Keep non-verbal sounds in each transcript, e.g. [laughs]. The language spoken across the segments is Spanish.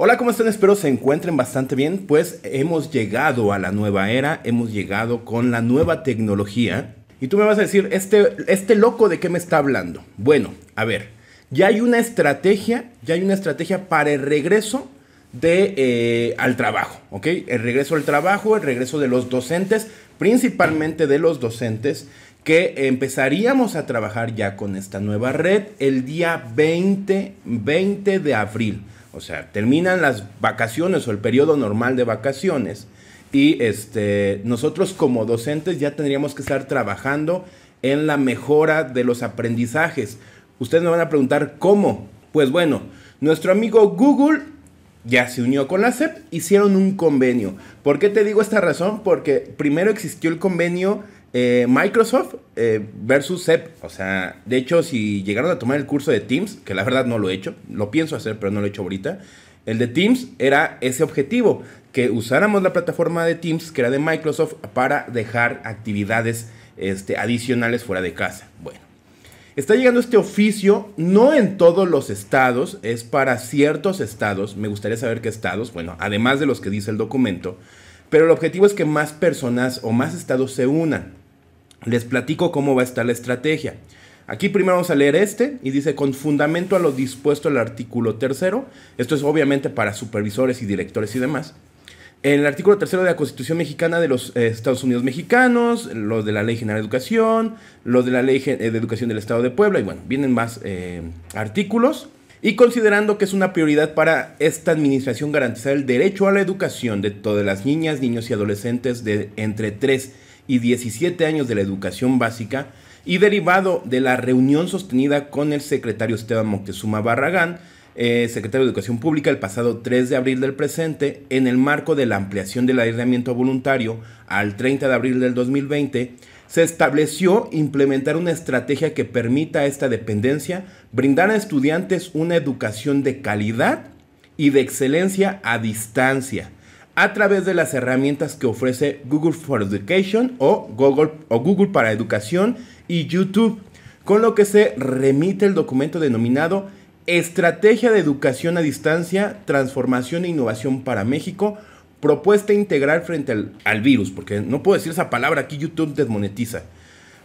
Hola, ¿cómo están? Espero se encuentren bastante bien. Pues hemos llegado a la nueva era, hemos llegado con la nueva tecnología. Y tú me vas a decir, este, este loco de qué me está hablando. Bueno, a ver, ya hay una estrategia, ya hay una estrategia para el regreso de, eh, al trabajo, ¿ok? El regreso al trabajo, el regreso de los docentes, principalmente de los docentes, que empezaríamos a trabajar ya con esta nueva red el día 20, 20 de abril. O sea, terminan las vacaciones o el periodo normal de vacaciones y este, nosotros como docentes ya tendríamos que estar trabajando en la mejora de los aprendizajes. Ustedes me van a preguntar cómo. Pues bueno, nuestro amigo Google ya se unió con la SEP, hicieron un convenio. ¿Por qué te digo esta razón? Porque primero existió el convenio eh, Microsoft eh, versus CEP. O sea, de hecho, si llegaron a tomar el curso de Teams, que la verdad no lo he hecho, lo pienso hacer, pero no lo he hecho ahorita. El de Teams era ese objetivo, que usáramos la plataforma de Teams, que era de Microsoft, para dejar actividades este, adicionales fuera de casa. Bueno, está llegando este oficio, no en todos los estados, es para ciertos estados, me gustaría saber qué estados, bueno, además de los que dice el documento, pero el objetivo es que más personas o más estados se unan. Les platico cómo va a estar la estrategia. Aquí primero vamos a leer este y dice con fundamento a lo dispuesto el artículo tercero. Esto es obviamente para supervisores y directores y demás. En el artículo tercero de la Constitución Mexicana de los eh, Estados Unidos Mexicanos, los de la Ley General de Educación, los de la Ley eh, de Educación del Estado de Puebla y bueno, vienen más eh, artículos. Y considerando que es una prioridad para esta administración garantizar el derecho a la educación de todas las niñas, niños y adolescentes de entre 3 y 17 años de la educación básica y derivado de la reunión sostenida con el secretario Esteban Moctezuma Barragán, eh, secretario de Educación Pública, el pasado 3 de abril del presente, en el marco de la ampliación del aislamiento voluntario al 30 de abril del 2020, se estableció implementar una estrategia que permita a esta dependencia brindar a estudiantes una educación de calidad y de excelencia a distancia a través de las herramientas que ofrece Google for Education o Google, o Google para Educación y YouTube, con lo que se remite el documento denominado Estrategia de Educación a Distancia, Transformación e Innovación para México, propuesta integral frente al, virus, porque no puedo decir esa palabra, aquí YouTube desmonetiza.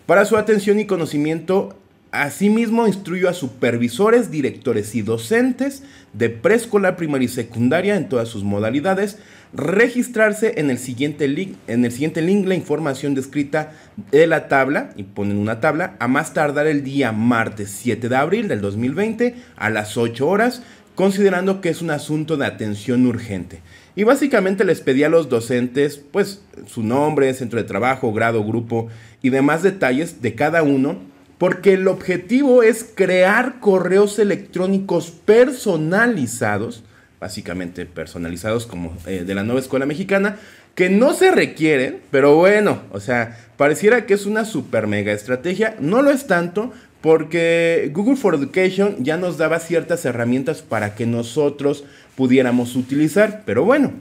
Para su atención y conocimiento, Asimismo, instruyo a supervisores, directores y docentes de preescolar, primaria y secundaria en todas sus modalidades registrarse en el siguiente link, en el siguiente link la información descrita de la tabla, y ponen una tabla, a más tardar el día martes 7 de abril del 2020 a las 8 horas, considerando que es un asunto de atención urgente. Y básicamente les pedí a los docentes, pues, su nombre, centro de trabajo, grado, grupo y demás detalles de cada uno, porque el objetivo es crear correos electrónicos personalizados básicamente personalizados como eh, de la nueva escuela mexicana, que no se requieren, pero bueno, o sea, pareciera que es una super mega estrategia, no lo es tanto, porque Google for Education ya nos daba ciertas herramientas para que nosotros pudiéramos utilizar, pero bueno,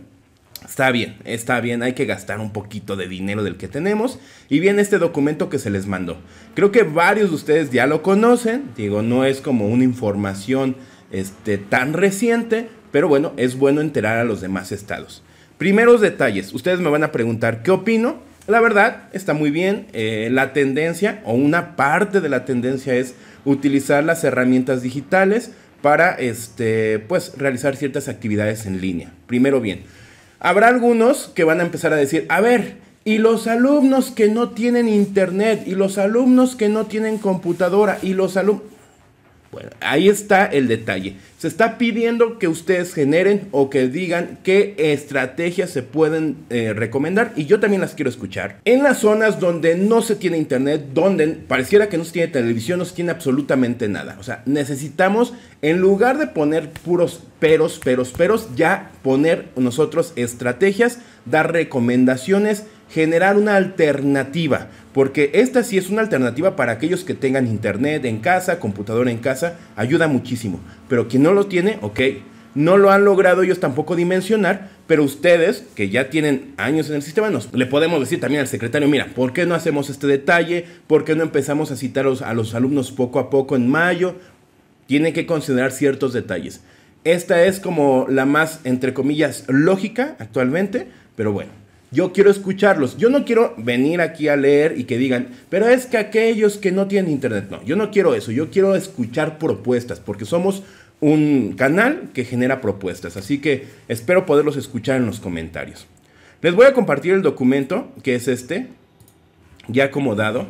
Está bien, está bien, hay que gastar un poquito de dinero del que tenemos. Y bien este documento que se les mandó. Creo que varios de ustedes ya lo conocen, digo, no es como una información este, tan reciente, pero bueno, es bueno enterar a los demás estados. Primeros detalles, ustedes me van a preguntar, ¿qué opino? La verdad, está muy bien. Eh, la tendencia o una parte de la tendencia es utilizar las herramientas digitales para este, pues, realizar ciertas actividades en línea. Primero bien, habrá algunos que van a empezar a decir, a ver, y los alumnos que no tienen internet, y los alumnos que no tienen computadora, y los alumnos... Bueno, ahí está el detalle. Se está pidiendo que ustedes generen o que digan qué estrategias se pueden eh, recomendar y yo también las quiero escuchar. En las zonas donde no se tiene internet, donde pareciera que no se tiene televisión, no se tiene absolutamente nada. O sea, necesitamos, en lugar de poner puros peros, peros, peros, ya poner nosotros estrategias, dar recomendaciones, generar una alternativa porque esta sí es una alternativa para aquellos que tengan internet en casa, computadora en casa, ayuda muchísimo. Pero quien no lo tiene, ok, no lo han logrado ellos tampoco dimensionar, pero ustedes que ya tienen años en el sistema, nos, le podemos decir también al secretario, mira, ¿por qué no hacemos este detalle? ¿Por qué no empezamos a citar a los alumnos poco a poco en mayo? Tienen que considerar ciertos detalles. Esta es como la más, entre comillas, lógica actualmente, pero bueno. Yo quiero escucharlos. Yo no quiero venir aquí a leer y que digan, pero es que aquellos que no tienen internet, no, yo no quiero eso. Yo quiero escuchar propuestas porque somos un canal que genera propuestas. Así que espero poderlos escuchar en los comentarios. Les voy a compartir el documento, que es este, ya acomodado.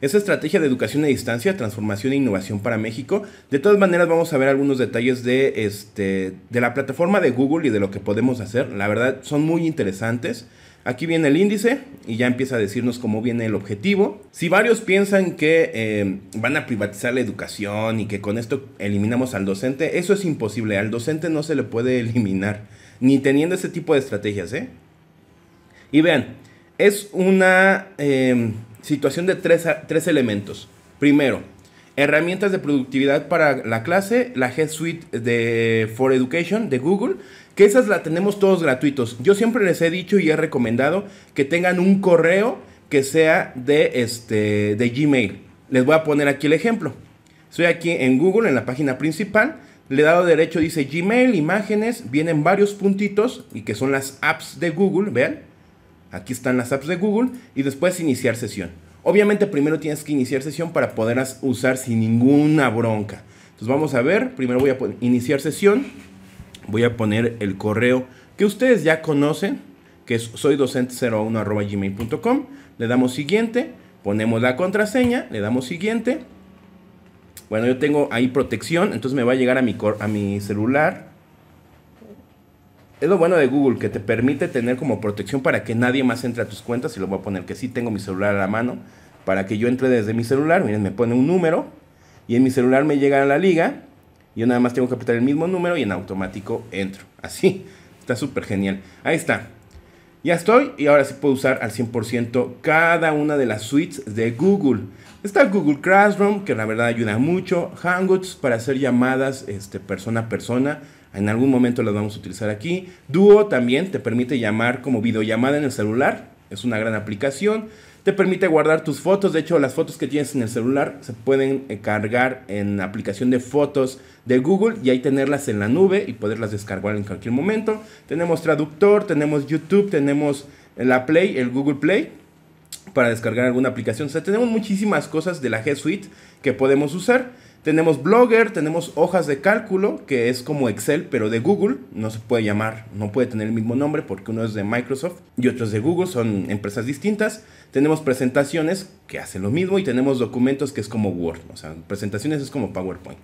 Es estrategia de educación a distancia, transformación e innovación para México. De todas maneras, vamos a ver algunos detalles de, este, de la plataforma de Google y de lo que podemos hacer. La verdad, son muy interesantes. Aquí viene el índice y ya empieza a decirnos cómo viene el objetivo. Si varios piensan que eh, van a privatizar la educación y que con esto eliminamos al docente, eso es imposible. Al docente no se le puede [laughs] eliminar, ni teniendo ese tipo de estrategias. ¿eh? Y vean, es una eh, situación de tres, tres elementos. Primero, herramientas de productividad para la clase, la G Suite de For Education de Google, que esas la tenemos todos gratuitos. Yo siempre les he dicho y he recomendado que tengan un correo que sea de, este, de Gmail. Les voy a poner aquí el ejemplo. Estoy aquí en Google, en la página principal. Le he dado derecho, dice Gmail, imágenes, vienen varios puntitos y que son las apps de Google, vean. Aquí están las apps de Google y después iniciar sesión. Obviamente primero tienes que iniciar sesión para poder usar sin ninguna bronca. Entonces vamos a ver, primero voy a iniciar sesión, voy a poner el correo que ustedes ya conocen, que es soydocente01.gmail.com, le damos siguiente, ponemos la contraseña, le damos siguiente. Bueno, yo tengo ahí protección, entonces me va a llegar a mi, a mi celular es lo bueno de Google, que te permite tener como protección para que nadie más entre a tus cuentas. Y lo voy a poner que sí tengo mi celular a la mano. Para que yo entre desde mi celular. Miren, me pone un número. Y en mi celular me llega a la liga. Yo nada más tengo que apretar el mismo número y en automático entro. Así. [laughs] Está súper genial. Ahí está. Ya estoy y ahora sí puedo usar al 100% cada una de las suites de Google. Está Google Classroom, que la verdad ayuda mucho. Hangouts para hacer llamadas este, persona a persona. En algún momento las vamos a utilizar aquí. Duo también te permite llamar como videollamada en el celular. Es una gran aplicación. Te permite guardar tus fotos. De hecho, las fotos que tienes en el celular se pueden eh, cargar en la aplicación de fotos de Google y ahí tenerlas en la nube y poderlas descargar en cualquier momento. Tenemos traductor, tenemos YouTube, tenemos eh, la Play, el Google Play para descargar alguna aplicación. O sea, tenemos muchísimas cosas de la G Suite que podemos usar. Tenemos Blogger, tenemos hojas de cálculo, que es como Excel, pero de Google. No se puede llamar, no puede tener el mismo nombre porque uno es de Microsoft y otro es de Google, son empresas distintas. Tenemos presentaciones, que hace lo mismo, y tenemos documentos, que es como Word. O sea, presentaciones es como PowerPoint.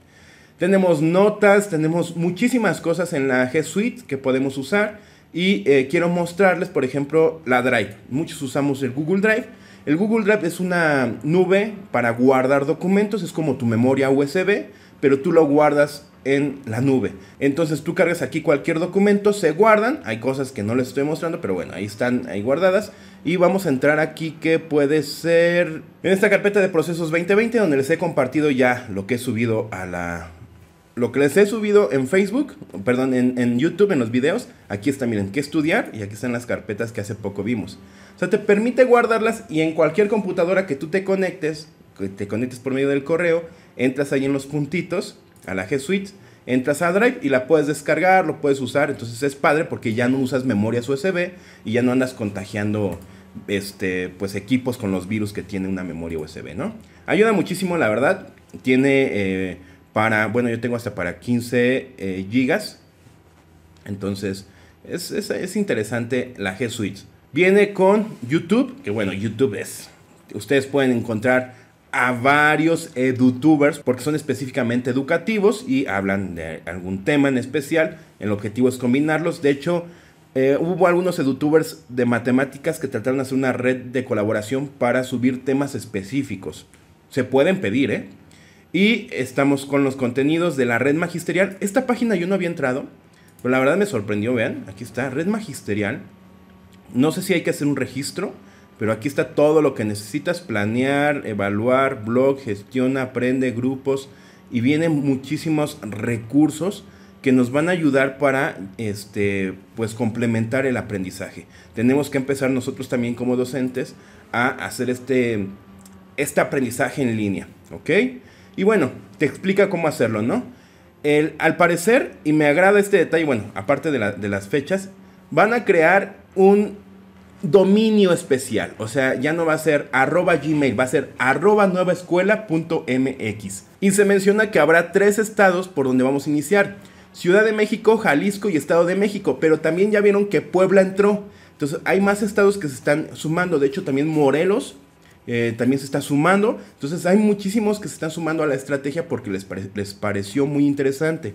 Tenemos notas, tenemos muchísimas cosas en la G Suite que podemos usar. Y eh, quiero mostrarles, por ejemplo, la Drive. Muchos usamos el Google Drive el Google Drive es una nube para guardar documentos, es como tu memoria USB, pero tú lo guardas en la nube. Entonces tú cargas aquí cualquier documento, se guardan, hay cosas que no les estoy mostrando, pero bueno, ahí están ahí guardadas. Y vamos a entrar aquí que puede ser en esta carpeta de procesos 2020 donde les he compartido ya lo que he subido a la lo que les he subido en Facebook, perdón, en, YouTube, en los videos, aquí está, miren, qué estudiar y aquí están las carpetas que hace poco vimos. O sea, te permite guardarlas y en cualquier computadora que tú te conectes, que te conectes por medio del correo, entras ahí en los puntitos a la G Suite, entras a Drive y la puedes descargar, lo puedes usar, entonces es padre porque ya no usas memorias USB y ya no andas contagiando este pues equipos con los virus que tiene una memoria USB, ¿no? Ayuda muchísimo, la verdad. Tiene eh, para, bueno, yo tengo hasta para 15 eh, gigas. Entonces, es, interesante la G Suite. Viene con YouTube, que bueno, YouTube es. Ustedes pueden encontrar a varios edutubers porque son específicamente educativos y hablan de algún tema en especial. El objetivo es combinarlos. De hecho, eh, hubo algunos edutubers de matemáticas que trataron de hacer una red de colaboración para subir temas específicos. Se pueden pedir, ¿eh? Y estamos con los contenidos de la red magisterial. Esta página yo no había entrado, pero la verdad me sorprendió, vean, aquí está, red magisterial. No sé si hay que hacer un registro, pero aquí está todo lo que necesitas, planear, evaluar, blog, gestiona, aprende, grupos, y vienen muchísimos recursos que nos van a ayudar para este pues complementar el aprendizaje. Tenemos que empezar nosotros también como docentes a hacer este este aprendizaje en línea, ¿ok? Y bueno, te explica cómo hacerlo, ¿no? El, al parecer, y me agrada este detalle, bueno, aparte de, de las fechas, van a crear un dominio especial. O sea, ya no va a ser arroba gmail, va a ser arroba nuevaescuela.mx. Y se menciona que habrá tres estados por donde vamos a iniciar. Ciudad de México, Jalisco y Estado de México. Pero también ya vieron que Puebla entró. Entonces hay más estados que se están sumando. De hecho, también Morelos eh, también se está sumando. Entonces hay muchísimos que se están sumando a la estrategia porque les, les pareció muy interesante.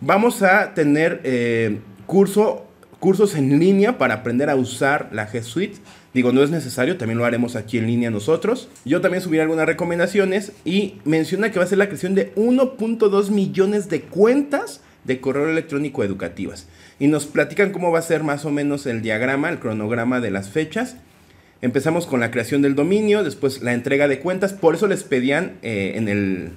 Vamos a tener eh, cursos en línea para aprender a usar la G Suite. Digo, no es necesario, también lo haremos aquí en línea nosotros. Yo también subiré algunas recomendaciones y menciona que va a ser la creación de 1.2 millones de cuentas de correo electrónico educativas. Y nos platican cómo va a ser más o menos el diagrama, el cronograma de las fechas Empezamos con la creación del dominio, después la entrega de cuentas, por eso les pedían eh, en, el,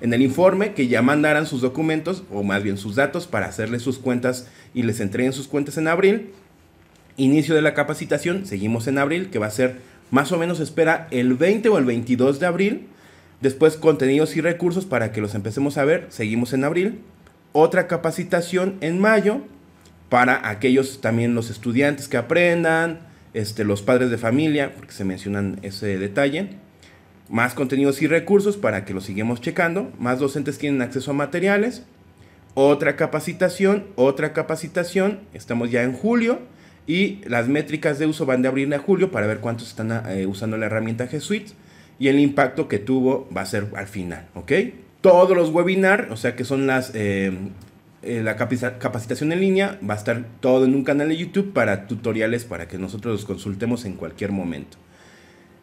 en el informe que ya mandaran sus documentos, o más bien sus datos, para hacerles sus cuentas y les entreguen sus cuentas en abril. Inicio de la capacitación, seguimos en abril, que va a ser más o menos espera el 20 o el 22 de abril. Después contenidos y recursos para que los empecemos a ver, seguimos en abril. Otra capacitación en mayo para aquellos también los estudiantes que aprendan, este, los padres de familia, porque se mencionan ese detalle. Más contenidos y recursos para que lo sigamos checando. Más docentes tienen acceso a materiales. Otra capacitación, otra capacitación. Estamos ya en julio. Y las métricas de uso van de abril a julio para ver cuántos están ah, eh, usando la herramienta G Suite. Y el impacto que tuvo va a ser al final, ¿ok? Todos los webinars, o sea que son las eh, eh, la capacitación en línea va a estar todo en un canal de YouTube para tutoriales para que nosotros los consultemos en cualquier momento.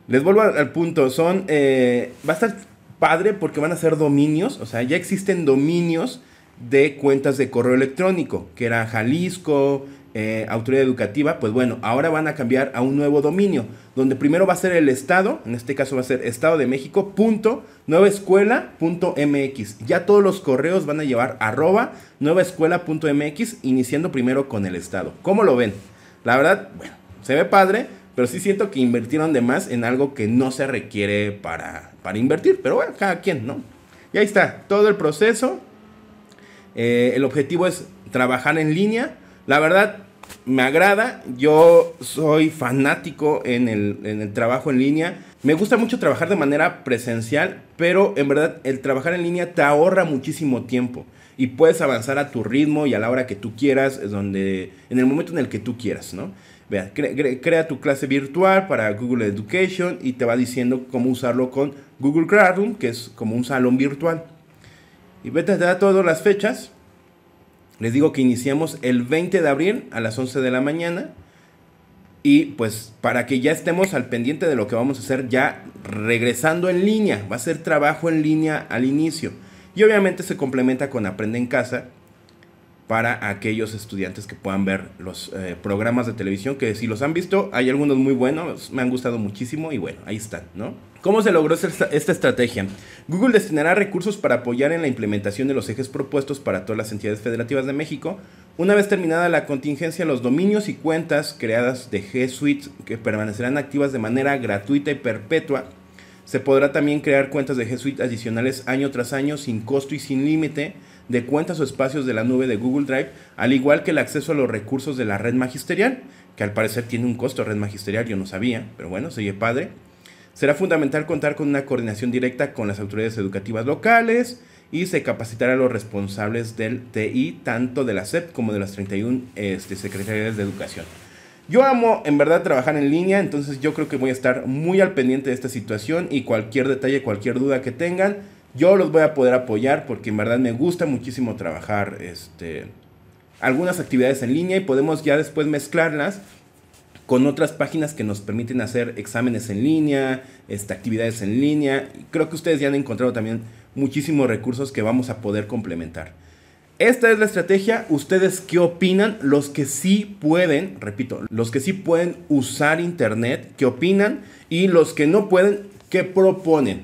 Les vuelvo al, punto, son, eh, va a estar padre porque van a ser dominios, o sea, ya existen dominios de cuentas de correo electrónico, que era Jalisco, eh, autoridad educativa, pues bueno, ahora van a cambiar a un nuevo dominio, donde primero va a ser el Estado, en este caso va a ser Estado de México, punto, nueva escuela, punto MX. Ya todos los correos van a llevar arroba, nueva escuela, punto MX, iniciando primero con el Estado. ¿Cómo lo ven? La verdad, bueno, se ve padre, pero sí siento que invirtieron de más en algo que no se requiere para, invertir, pero bueno, cada quien, ¿no? Y ahí está, todo el proceso. Eh, el objetivo es trabajar en línea la verdad, me agrada. Yo soy fanático en el, trabajo en línea. Me gusta mucho trabajar de manera presencial, pero en verdad el trabajar en línea te ahorra muchísimo tiempo y puedes avanzar a tu ritmo y a la hora que tú quieras, donde, en el momento en el que tú quieras, ¿no? Vea, crea tu clase virtual para Google Education y te va diciendo cómo usarlo con Google Classroom, que es como un salón virtual. Y vete te da todas las fechas les digo que iniciamos el 20 de abril a las 11 de la mañana. Y pues para que ya estemos al pendiente de lo que vamos a hacer ya regresando en línea. Va a ser trabajo en línea al inicio. Y obviamente se complementa con Aprende en casa para aquellos estudiantes que puedan ver los eh, programas de televisión que si los han visto hay algunos muy buenos, me han gustado muchísimo y bueno, ahí están, ¿no? ¿Cómo se logró esta estrategia? Google destinará recursos para apoyar en la implementación de los ejes propuestos para todas las entidades federativas de México. Una vez terminada la contingencia, los dominios y cuentas creadas de G Suite que permanecerán activas de manera gratuita y perpetua. Se podrá también crear cuentas de G Suite adicionales año tras año sin costo y sin límite de cuentas o espacios de la nube de Google Drive, al igual que el acceso a los recursos de la red magisterial, que al parecer tiene un costo red magisterial, yo no sabía, pero bueno, se padre. Será fundamental contar con una coordinación directa con las autoridades educativas locales y se capacitará a los responsables del TI, tanto de la SEP como de las 31 este, secretarías de educación. Yo amo en verdad trabajar en línea, entonces yo creo que voy a estar muy al pendiente de esta situación y cualquier detalle, cualquier duda que tengan, yo los voy a poder apoyar porque en verdad me gusta muchísimo trabajar este, algunas actividades en línea y podemos ya después mezclarlas con otras páginas que nos permiten hacer exámenes en línea, este, actividades en línea. Creo que ustedes ya han encontrado también muchísimos recursos que vamos a poder complementar. Esta es la estrategia. ¿Ustedes qué opinan? Los que sí pueden, repito, los que sí pueden usar Internet, ¿qué opinan? Y los que no pueden, ¿qué proponen?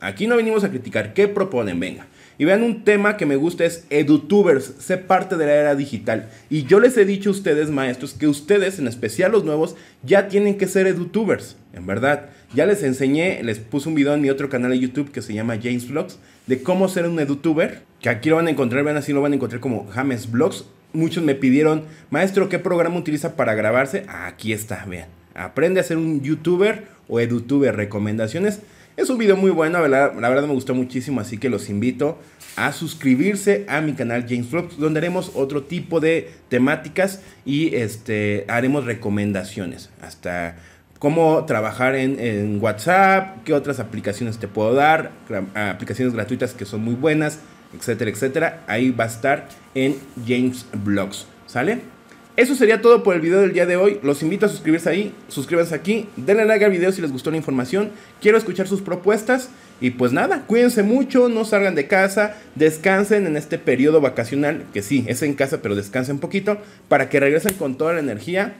Aquí no venimos a criticar, ¿qué proponen? Venga. Y vean un tema que me gusta es edutubers, sé parte de la era digital. Y yo les he dicho a ustedes, maestros, que ustedes, en especial los nuevos, ya tienen que ser edutubers, en verdad. Ya les enseñé, les puse un video en mi otro canal de YouTube que se llama James Vlogs, de cómo ser un edutuber. Que aquí lo van a encontrar, vean así lo van a encontrar como James Vlogs. Muchos me pidieron, maestro, ¿qué programa utiliza para grabarse? Aquí está, vean. Aprende a ser un youtuber o edutuber. Recomendaciones es un video muy bueno, la verdad, me gustó muchísimo, así que los invito a suscribirse a mi canal James Vlogs, donde haremos otro tipo de temáticas y este, haremos recomendaciones. Hasta cómo trabajar en, WhatsApp, qué otras aplicaciones te puedo dar, aplicaciones gratuitas que son muy buenas, etcétera, etcétera. Ahí va a estar en James Blogs, ¿sale? Eso sería todo por el video del día de hoy. Los invito a suscribirse ahí, suscríbanse aquí, denle like al video si les gustó la información. Quiero escuchar sus propuestas. Y pues nada, cuídense mucho, no salgan de casa, descansen en este periodo vacacional, que sí, es en casa, pero descansen poquito, para que regresen con toda la energía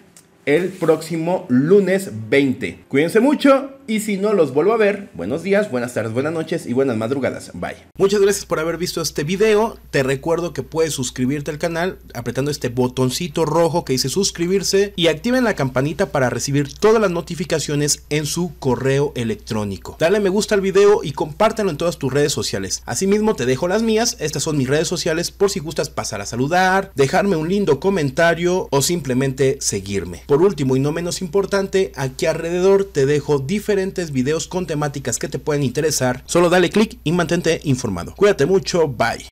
el próximo lunes 20. Cuídense mucho, y si no los vuelvo a ver, buenos días, buenas tardes, buenas noches y buenas madrugadas. Bye. Muchas gracias por haber visto este video. Te recuerdo que puedes suscribirte al canal apretando este botoncito rojo que dice suscribirse y activen la campanita para recibir todas las notificaciones en su correo electrónico. Dale me gusta al video y compártelo en todas tus redes sociales. Asimismo te dejo las mías, estas son mis redes sociales por si gustas pasar a saludar, dejarme un lindo comentario o simplemente seguirme. Por último y no menos importante, aquí alrededor te dejo diferentes diferentes videos con temáticas que te pueden interesar. Solo dale clic y mantente informado. Cuídate mucho, bye.